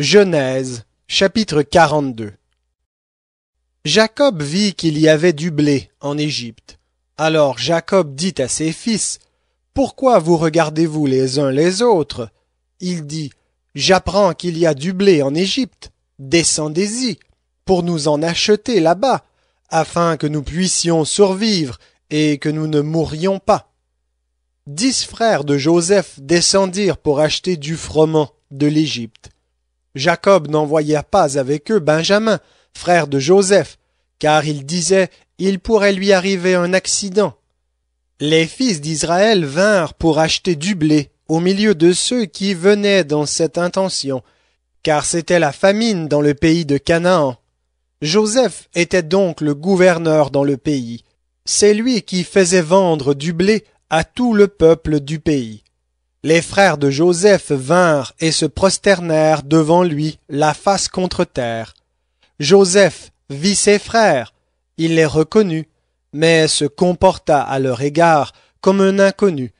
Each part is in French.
Genèse chapitre 42 Jacob vit qu'il y avait du blé en Égypte. Alors Jacob dit à ses fils, Pourquoi vous regardez-vous les uns les autres Il dit, J'apprends qu'il y a du blé en Égypte, descendez-y, pour nous en acheter là-bas, afin que nous puissions survivre et que nous ne mourions pas. Dix frères de Joseph descendirent pour acheter du froment de l'Égypte. Jacob n'envoya pas avec eux Benjamin, frère de Joseph, car il disait il pourrait lui arriver un accident. Les fils d'Israël vinrent pour acheter du blé au milieu de ceux qui venaient dans cette intention, car c'était la famine dans le pays de Canaan. Joseph était donc le gouverneur dans le pays. C'est lui qui faisait vendre du blé à tout le peuple du pays. Les frères de Joseph vinrent et se prosternèrent devant lui, la face contre terre. Joseph vit ses frères, il les reconnut, mais se comporta à leur égard comme un inconnu.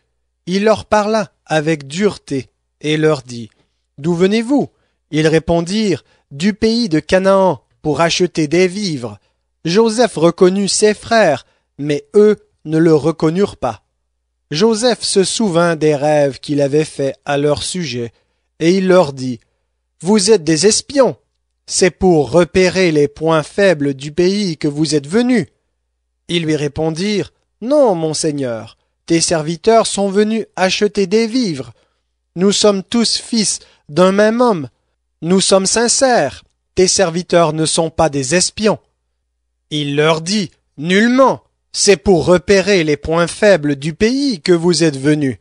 Il leur parla avec dureté et leur dit D'où venez-vous Ils répondirent Du pays de Canaan pour acheter des vivres. Joseph reconnut ses frères, mais eux ne le reconnurent pas. Joseph se souvint des rêves qu'il avait faits à leur sujet, et il leur dit Vous êtes des espions. C'est pour repérer les points faibles du pays que vous êtes venus. Ils lui répondirent Non, monseigneur, tes serviteurs sont venus acheter des vivres. Nous sommes tous fils d'un même homme. Nous sommes sincères. Tes serviteurs ne sont pas des espions. Il leur dit Nullement. C'est pour repérer les points faibles du pays que vous êtes venus.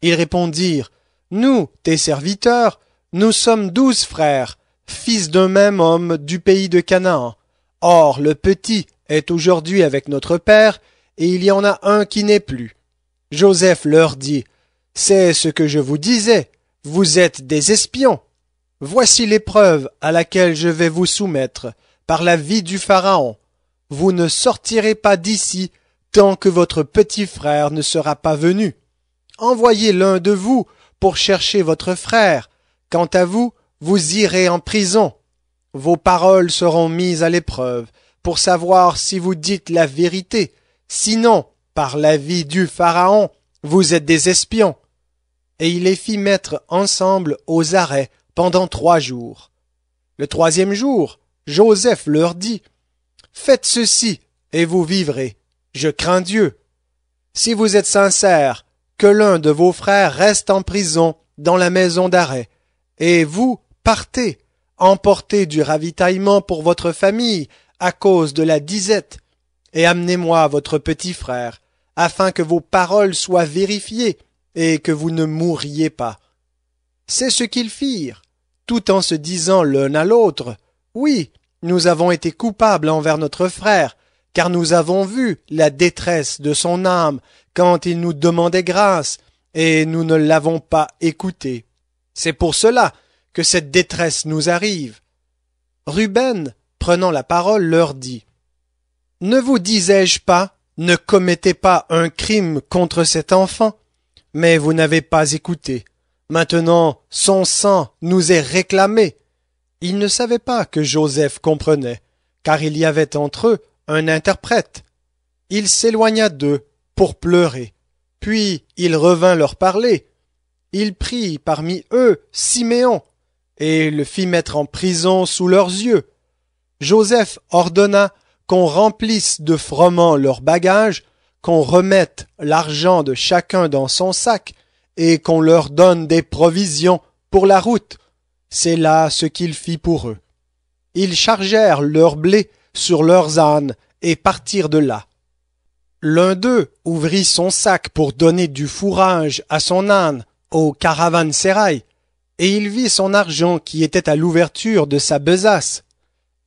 Ils répondirent Nous, tes serviteurs, nous sommes douze frères, fils d'un même homme du pays de Canaan. Or, le petit est aujourd'hui avec notre père, et il y en a un qui n'est plus. Joseph leur dit C'est ce que je vous disais, vous êtes des espions. Voici l'épreuve à laquelle je vais vous soumettre, par la vie du Pharaon, vous ne sortirez pas d'ici tant que votre petit frère ne sera pas venu. Envoyez l'un de vous pour chercher votre frère. Quant à vous, vous irez en prison. Vos paroles seront mises à l'épreuve pour savoir si vous dites la vérité. Sinon, par l'avis du Pharaon, vous êtes des espions. Et il les fit mettre ensemble aux arrêts pendant trois jours. Le troisième jour, Joseph leur dit, Faites ceci, et vous vivrez. Je crains Dieu. Si vous êtes sincère, que l'un de vos frères reste en prison dans la maison d'arrêt, et vous partez, emportez du ravitaillement pour votre famille à cause de la disette, et amenez-moi votre petit frère, afin que vos paroles soient vérifiées et que vous ne mouriez pas. C'est ce qu'ils firent, tout en se disant l'un à l'autre, Oui, nous avons été coupables envers notre frère, car nous avons vu la détresse de son âme quand il nous demandait grâce, et nous ne l'avons pas écouté. C'est pour cela que cette détresse nous arrive. Ruben, prenant la parole, leur dit Ne vous disais-je pas, ne commettez pas un crime contre cet enfant Mais vous n'avez pas écouté. Maintenant, son sang nous est réclamé ils ne savaient pas que Joseph comprenait, car il y avait entre eux un interprète. Il s'éloigna d'eux pour pleurer, puis il revint leur parler. Il prit parmi eux Siméon, et le fit mettre en prison sous leurs yeux. Joseph ordonna qu'on remplisse de froment leurs bagages, qu'on remette l'argent de chacun dans son sac, et qu'on leur donne des provisions pour la route. C'est là ce qu'il fit pour eux. Ils chargèrent leur blé sur leurs ânes et partirent de là. L'un d'eux ouvrit son sac pour donner du fourrage à son âne au caravansérail, et il vit son argent qui était à l'ouverture de sa besace.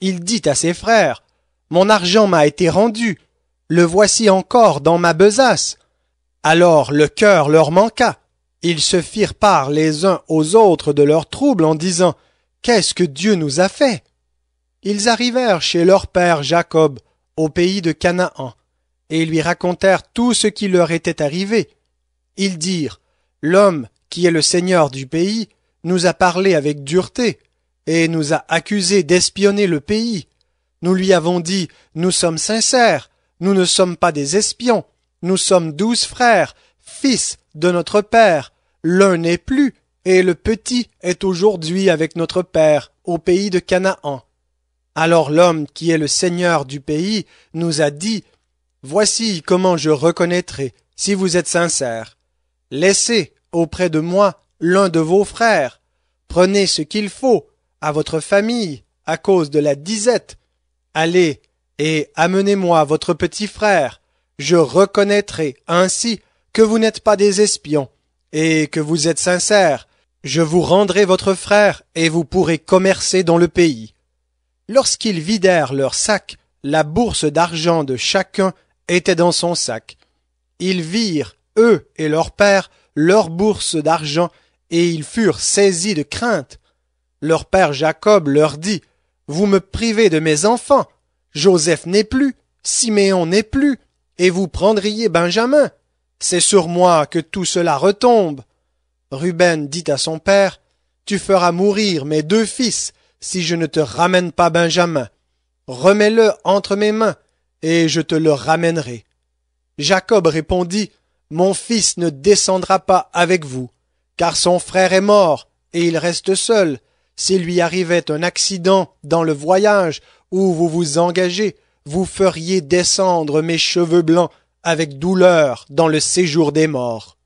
Il dit à ses frères, Mon argent m'a été rendu, le voici encore dans ma besace. Alors le cœur leur manqua, ils se firent part les uns aux autres de leurs troubles en disant Qu'est-ce que Dieu nous a fait Ils arrivèrent chez leur père Jacob, au pays de Canaan, et lui racontèrent tout ce qui leur était arrivé. Ils dirent L'homme, qui est le seigneur du pays, nous a parlé avec dureté, et nous a accusés d'espionner le pays. Nous lui avons dit Nous sommes sincères, nous ne sommes pas des espions, nous sommes douze frères, fils de notre Père. L'un n'est plus, et le petit est aujourd'hui avec notre Père, au pays de Canaan. Alors l'homme qui est le Seigneur du pays nous a dit, Voici comment je reconnaîtrai, si vous êtes sincères. Laissez auprès de moi l'un de vos frères. Prenez ce qu'il faut à votre famille à cause de la disette. Allez et amenez-moi votre petit frère. Je reconnaîtrai ainsi que vous n'êtes pas des espions, et que vous êtes sincères, je vous rendrai votre frère, et vous pourrez commercer dans le pays. Lorsqu'ils vidèrent leur sac, la bourse d'argent de chacun était dans son sac. Ils virent, eux et leur père, leur bourse d'argent, et ils furent saisis de crainte. Leur père Jacob leur dit, Vous me privez de mes enfants, Joseph n'est plus, Siméon n'est plus, et vous prendriez Benjamin. C'est sur moi que tout cela retombe. Ruben dit à son père, Tu feras mourir mes deux fils si je ne te ramène pas Benjamin. Remets-le entre mes mains, et je te le ramènerai. Jacob répondit, Mon fils ne descendra pas avec vous, car son frère est mort, et il reste seul. S'il lui arrivait un accident dans le voyage où vous vous engagez, vous feriez descendre mes cheveux blancs avec douleur dans le séjour des morts.